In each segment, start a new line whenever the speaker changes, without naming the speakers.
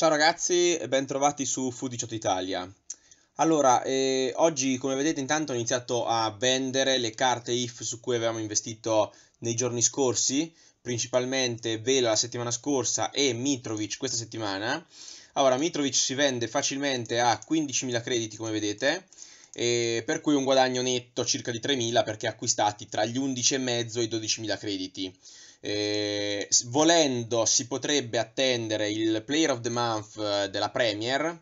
Ciao ragazzi e bentrovati su Food 18 Italia. Allora, eh, oggi come vedete intanto ho iniziato a vendere le carte IF su cui avevamo investito nei giorni scorsi, principalmente Vela la settimana scorsa e Mitrovic questa settimana. Allora, Mitrovic si vende facilmente a 15.000 crediti come vedete, per cui un guadagno netto circa di 3.000 perché acquistati tra gli 11.500 e i 12.000 crediti. Eh, volendo si potrebbe attendere il Player of the Month eh, della Premier,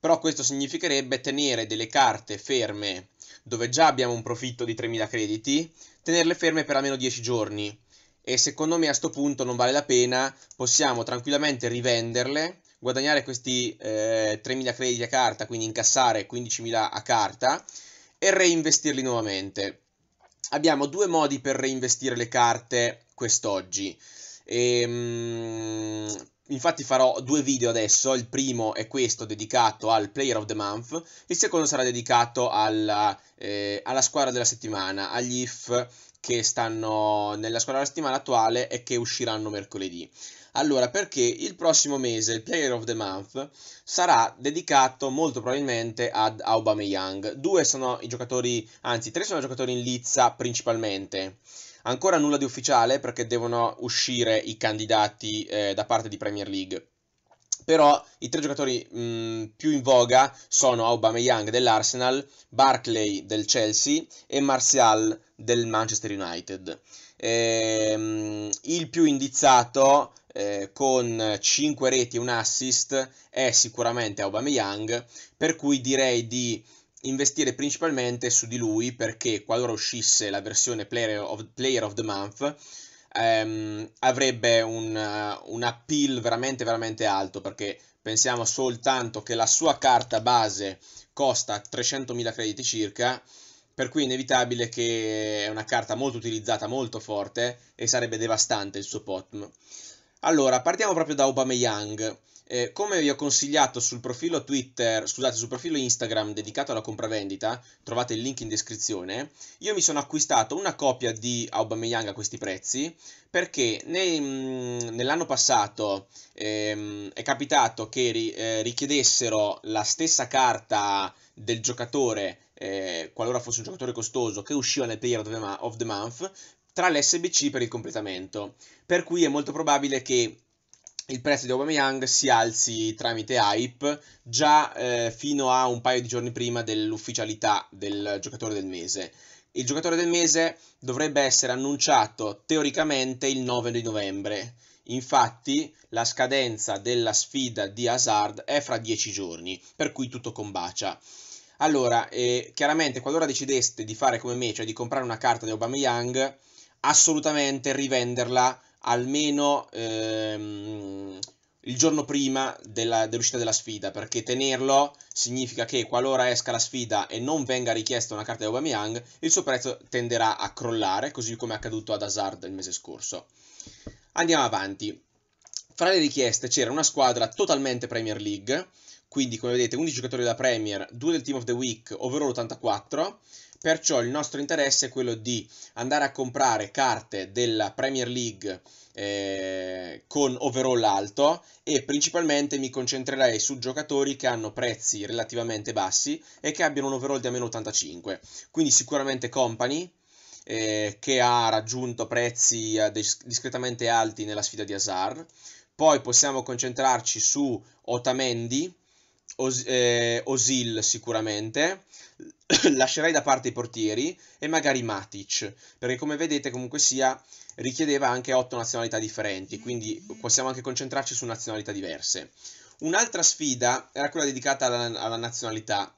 però questo significherebbe tenere delle carte ferme dove già abbiamo un profitto di 3.000 crediti, tenerle ferme per almeno 10 giorni e secondo me a questo punto non vale la pena, possiamo tranquillamente rivenderle, guadagnare questi eh, 3.000 crediti a carta, quindi incassare 15.000 a carta e reinvestirli nuovamente. Abbiamo due modi per reinvestire le carte quest'oggi. E, ehm, mh, infatti farò due video adesso, il primo è questo dedicato al Player of the Month, il secondo sarà dedicato alla, eh, alla squadra della settimana, agli IF che stanno nella squadra della settimana attuale e che usciranno mercoledì. Allora, perché il prossimo mese il Player of the Month sarà dedicato molto probabilmente ad Aubameyang. Due sono i giocatori, anzi tre sono i giocatori in lizza principalmente. Ancora nulla di ufficiale perché devono uscire i candidati eh, da parte di Premier League. Però i tre giocatori mh, mm, più in voga sono Aubameyang dell'Arsenal, Barclay del Chelsea e Martial del Manchester United. Ehm, il più indizzato eh, con 5 reti e un assist è sicuramente Aubameyang, per cui direi di investire principalmente su di lui perché qualora uscisse la versione Player of, player of the Month ehm, avrebbe un, uh, un appeal veramente veramente alto perché pensiamo soltanto che la sua carta base costa 300.000 crediti circa per cui è inevitabile che è una carta molto utilizzata, molto forte e sarebbe devastante il suo potm. Allora, partiamo proprio da Aubameyang. Young. Eh, come vi ho consigliato sul profilo Twitter, scusate, sul profilo Instagram dedicato alla compravendita, trovate il link in descrizione, io mi sono acquistato una copia di Aubameyang a questi prezzi perché nei, mm, nell'anno passato ehm, è capitato che ri, eh, richiedessero la stessa carta del giocatore eh, qualora fosse un giocatore costoso che usciva nel player of the month tra l'SBC per il completamento. Per cui è molto probabile che il prezzo di Aubameyang si alzi tramite hype già eh, fino a un paio di giorni prima dell'ufficialità del giocatore del mese. Il giocatore del mese dovrebbe essere annunciato teoricamente il 9 di novembre. Infatti la scadenza della sfida di Hazard è fra 10 giorni, per cui tutto combacia. Allora, eh, chiaramente qualora decideste di fare come me, cioè di comprare una carta di Aubameyang, assolutamente rivenderla almeno ehm, il giorno prima della, dell'uscita della sfida, perché tenerlo significa che qualora esca la sfida e non venga richiesta una carta di Aubameyang, il suo prezzo tenderà a crollare, così come è accaduto ad Hazard il mese scorso. Andiamo avanti. Fra le richieste c'era una squadra totalmente Premier League, quindi come vedete 11 giocatori da Premier, 2 del Team of the Week, ovvero l'84, Perciò il nostro interesse è quello di andare a comprare carte della Premier League eh, con overall alto e principalmente mi concentrerei su giocatori che hanno prezzi relativamente bassi e che abbiano un overall di almeno 85. Quindi sicuramente Company, eh, che ha raggiunto prezzi eh, discretamente alti nella sfida di Hazard. Poi possiamo concentrarci su Otamendi, Os- eh, Osil sicuramente, lascerei da parte i portieri e magari Matic, perché come vedete comunque sia richiedeva anche otto nazionalità differenti, quindi possiamo anche concentrarci su nazionalità diverse. Un'altra sfida era quella dedicata alla, alla nazionalità,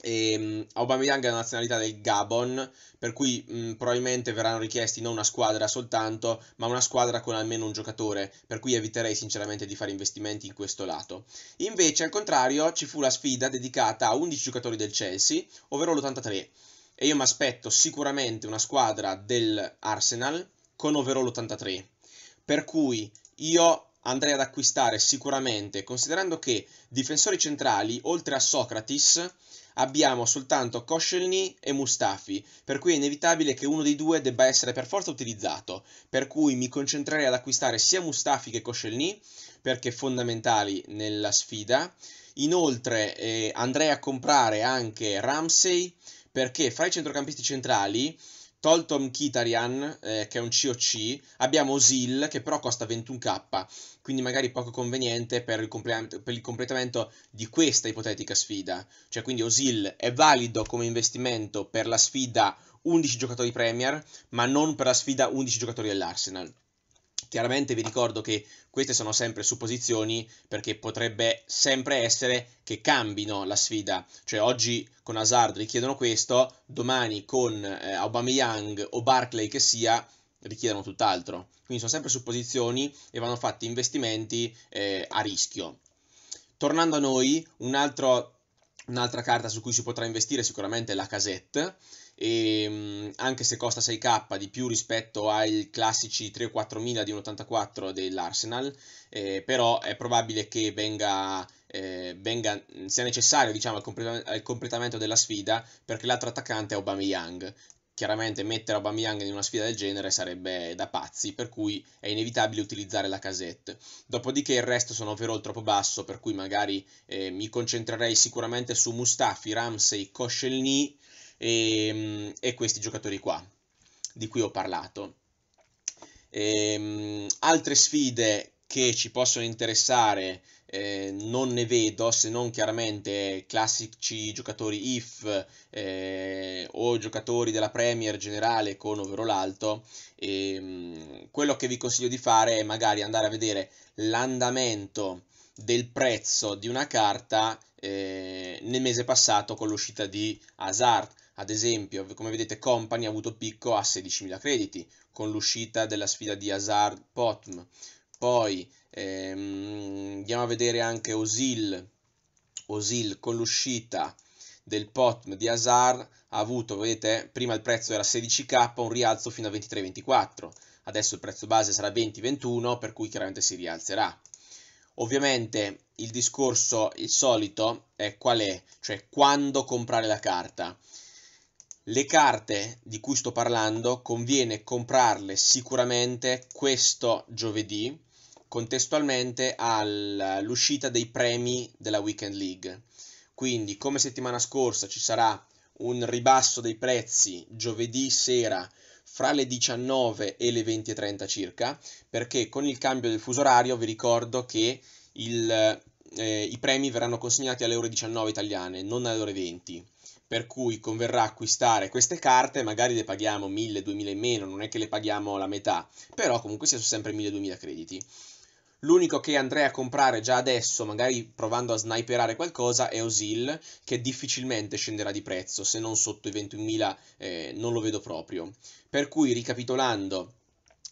e, ehm, Aubameyang è la nazionalità del Gabon, per cui mh, probabilmente verranno richiesti non una squadra soltanto, ma una squadra con almeno un giocatore, per cui eviterei sinceramente di fare investimenti in questo lato. Invece, al contrario, ci fu la sfida dedicata a 11 giocatori del Chelsea, ovvero l'83. E io mi aspetto sicuramente una squadra dell'Arsenal con overall 83. Per cui io andrei ad acquistare sicuramente, considerando che difensori centrali, oltre a Socrates, abbiamo soltanto Koscielny e Mustafi, per cui è inevitabile che uno dei due debba essere per forza utilizzato, per cui mi concentrerei ad acquistare sia Mustafi che Koscielny, perché fondamentali nella sfida. Inoltre eh, andrei a comprare anche Ramsey, perché fra i centrocampisti centrali Toltom Kitarian, eh, che è un COC, abbiamo Osil, che però costa 21k, quindi magari poco conveniente per il, comple- per il completamento di questa ipotetica sfida. Cioè, quindi Osil è valido come investimento per la sfida 11 giocatori Premier, ma non per la sfida 11 giocatori dell'Arsenal. Chiaramente vi ricordo che queste sono sempre supposizioni perché potrebbe sempre essere che cambino la sfida, cioè oggi con Hazard richiedono questo, domani con eh, Aubameyang o Barclay che sia richiedono tutt'altro. Quindi sono sempre supposizioni e vanno fatti investimenti eh, a rischio. Tornando a noi, un altro, un'altra carta su cui si potrà investire sicuramente è la casette e ehm, anche se costa 6k di più rispetto ai classici 3 4 mila di un 84 dell'Arsenal, eh, però è probabile che venga, eh, venga sia necessario diciamo, al, completam- al, completamento della sfida perché l'altro attaccante è Aubameyang. Chiaramente mettere Aubameyang in una sfida del genere sarebbe da pazzi, per cui è inevitabile utilizzare la casette. Dopodiché il resto sono overall troppo basso, per cui magari eh, mi concentrerei sicuramente su Mustafi, Ramsey, Koscielny, e, ehm, e questi giocatori qua di cui ho parlato. E, ehm, altre sfide che ci possono interessare eh, non ne vedo se non chiaramente classici giocatori if eh, o giocatori della Premier generale con ovvero l'alto. e, ehm, quello che vi consiglio di fare è magari andare a vedere l'andamento del prezzo di una carta eh, nel mese passato con l'uscita di Hazard ad esempio, come vedete, Company ha avuto picco a 16.000 crediti con l'uscita della sfida di Hazard Potm. Poi ehm, andiamo a vedere anche Osil. Osil con l'uscita del Potm di Hazard ha avuto, vedete, prima il prezzo era 16k, un rialzo fino a 23-24. Adesso il prezzo base sarà 20-21, per cui chiaramente si rialzerà. Ovviamente il discorso, il solito, è qual è, cioè quando comprare la carta. Le carte di cui sto parlando conviene comprarle sicuramente questo giovedì, contestualmente all'uscita dei premi della Weekend League. Quindi, come settimana scorsa, ci sarà un ribasso dei prezzi giovedì sera fra le 19 e le 20.30 circa, perché con il cambio del fuso orario vi ricordo che il, eh, i premi verranno consegnati alle ore 19 italiane, non alle ore 20 per cui converrà acquistare queste carte, magari le paghiamo 1000-2000 in meno, non è che le paghiamo la metà, però comunque sia sempre 1000-2000 crediti. L'unico che andrei a comprare già adesso, magari provando a sniperare qualcosa, è Osil, che difficilmente scenderà di prezzo, se non sotto i 21.000 eh, non lo vedo proprio. Per cui, ricapitolando,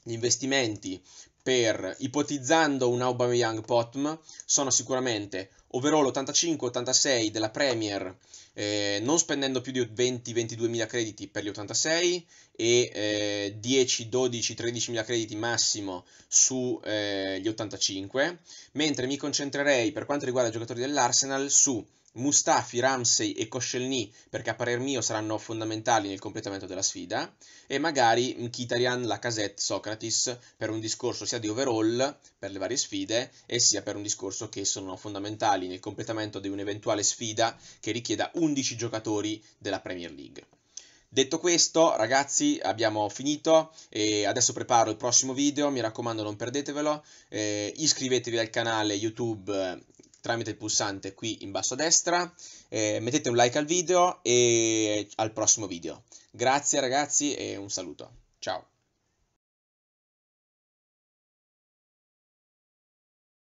gli investimenti per, ipotizzando un Aubameyang Potm, sono sicuramente overall 85-86 della Premier eh, non spendendo più di 20-22 mila crediti per gli 86 e eh, 10, 12, 13 mila crediti massimo sugli eh, 85, mentre mi concentrerei per quanto riguarda i giocatori dell'Arsenal su Mustafi, Ramsey e Koscielny, perché a parer mio saranno fondamentali nel completamento della sfida, e magari Mkhitaryan, Lacazette, Socrates per un discorso sia di overall per le varie sfide e sia per un discorso che sono fondamentali nel completamento di un'eventuale sfida che richieda 11 giocatori della Premier League. Detto questo, ragazzi, abbiamo finito e adesso preparo il prossimo video, mi raccomando non perdetevelo, eh, iscrivetevi al canale YouTube tramite il pulsante qui in basso a destra, eh, mettete un like al video e al prossimo video. Grazie ragazzi e un saluto. Ciao!